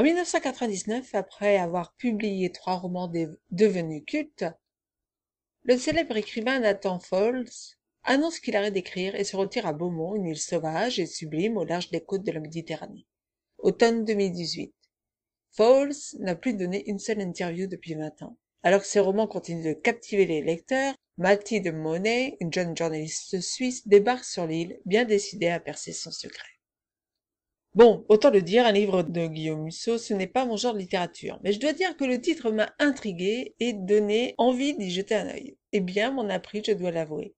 En 1999, après avoir publié trois romans devenus cultes, le célèbre écrivain Nathan Falls annonce qu'il arrête d'écrire et se retire à Beaumont, une île sauvage et sublime au large des côtes de la Méditerranée. Automne 2018. Fowles n'a plus donné une seule interview depuis 20 ans. Alors que ses romans continuent de captiver les lecteurs, de Monet, une jeune journaliste suisse, débarque sur l'île, bien décidée à percer son secret. Bon, autant le dire, un livre de Guillaume Musso, ce n'est pas mon genre de littérature. Mais je dois dire que le titre m'a intrigué et donné envie d'y jeter un œil. Eh bien, mon appris, je dois l'avouer.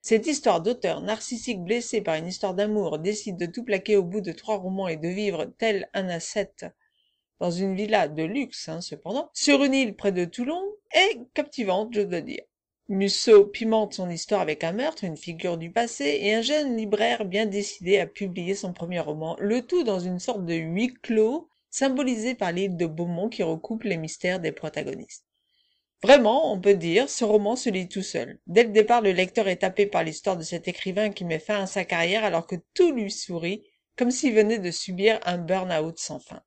Cette histoire d'auteur narcissique blessé par une histoire d'amour décide de tout plaquer au bout de trois romans et de vivre tel un ascète dans une villa de luxe, hein, cependant, sur une île près de Toulon, est captivante, je dois dire. Musso pimente son histoire avec un meurtre, une figure du passé et un jeune libraire bien décidé à publier son premier roman, le tout dans une sorte de huis clos symbolisé par l'île de Beaumont qui recoupe les mystères des protagonistes. Vraiment, on peut dire, ce roman se lit tout seul. Dès le départ, le lecteur est tapé par l'histoire de cet écrivain qui met fin à sa carrière alors que tout lui sourit, comme s'il venait de subir un burn-out sans fin.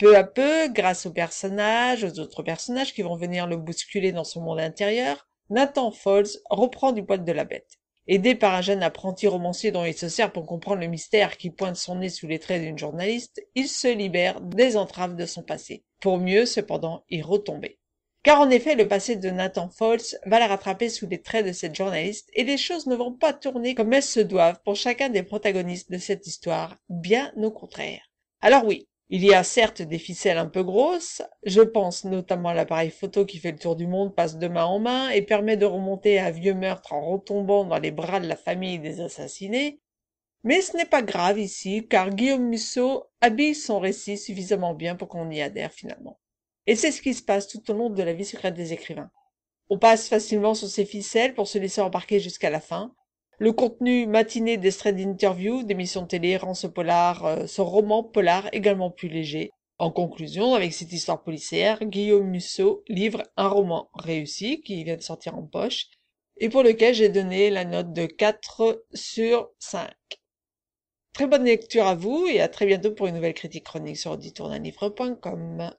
Peu à peu, grâce aux personnages, aux autres personnages qui vont venir le bousculer dans son monde intérieur, Nathan Falls reprend du poil de la bête. Aidé par un jeune apprenti romancier dont il se sert pour comprendre le mystère qui pointe son nez sous les traits d'une journaliste, il se libère des entraves de son passé. Pour mieux, cependant, y retomber. Car en effet, le passé de Nathan Falls va la rattraper sous les traits de cette journaliste et les choses ne vont pas tourner comme elles se doivent pour chacun des protagonistes de cette histoire, bien au contraire. Alors oui, il y a certes des ficelles un peu grosses, je pense notamment à l'appareil photo qui fait le tour du monde, passe de main en main et permet de remonter un vieux meurtre en retombant dans les bras de la famille des assassinés, mais ce n'est pas grave ici car Guillaume Musso habille son récit suffisamment bien pour qu'on y adhère finalement. Et c'est ce qui se passe tout au long de la vie secrète des écrivains. On passe facilement sur ces ficelles pour se laisser embarquer jusqu'à la fin, le contenu matiné des d'extraits d'interviews, d'émissions télé rend ce polar, euh, ce roman polar également plus léger. En conclusion, avec cette histoire policière, Guillaume Musso livre un roman réussi qui vient de sortir en poche et pour lequel j'ai donné la note de 4 sur 5. Très bonne lecture à vous et à très bientôt pour une nouvelle critique chronique sur comme